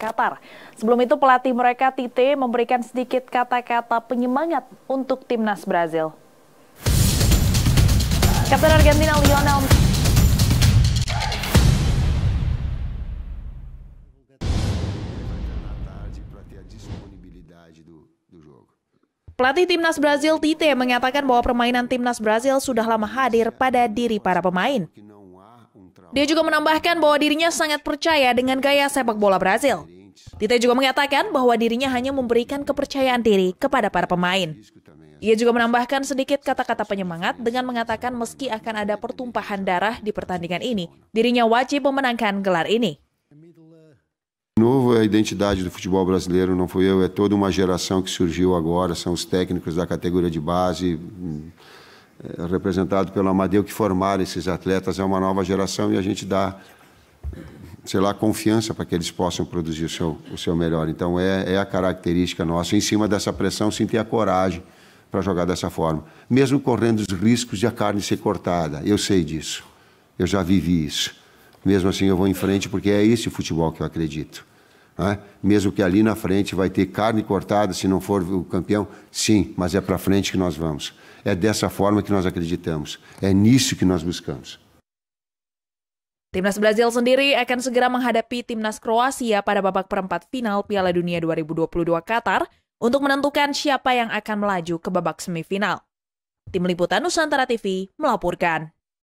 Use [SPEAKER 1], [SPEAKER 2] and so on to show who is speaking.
[SPEAKER 1] Qatar. Sebelum itu pelatih mereka Tite memberikan sedikit kata-kata penyemangat untuk timnas Brazil. Kapten Argentina Lionel Pelatih timnas Brazil Tite mengatakan bahwa permainan timnas Brazil sudah lama hadir pada diri para pemain. Dia juga menambahkan bahwa dirinya sangat percaya dengan gaya sepak bola Brazil. Tite juga mengatakan bahwa dirinya hanya memberikan kepercayaan diri kepada para pemain. Ia juga menambahkan sedikit kata-kata penyemangat dengan mengatakan meski akan ada pertumpahan darah di pertandingan ini, dirinya wajib memenangkan gelar ini.
[SPEAKER 2] Novo a identidade do futebol brasileiro não fui eu, é toda uma geração que surgiu agora, são os técnicos da categoria de base, eh, representado pelo Amadeu, que formaram esses atletas, é uma nova geração e a gente dá sei lá, confiança para que eles possam produzir o seu, o seu melhor. Então, é, é a característica nossa. Em cima dessa pressão, sim, ter a coragem para jogar dessa forma. Mesmo correndo os riscos de a carne ser cortada. Eu sei disso. Eu já vivi isso. Mesmo assim, eu vou em frente, porque é esse futebol que eu acredito. Né? Mesmo que ali na frente vai ter carne cortada, se não for o campeão, sim, mas é para frente que nós vamos. É dessa forma que nós acreditamos. É nisso que nós buscamos.
[SPEAKER 1] Timnas Brazil sendiri akan segera menghadapi timnas Kroasia pada babak perempat final Piala Dunia 2022 Qatar untuk menentukan siapa yang akan melaju ke babak semifinal. Tim Liputan Nusantara TV melaporkan.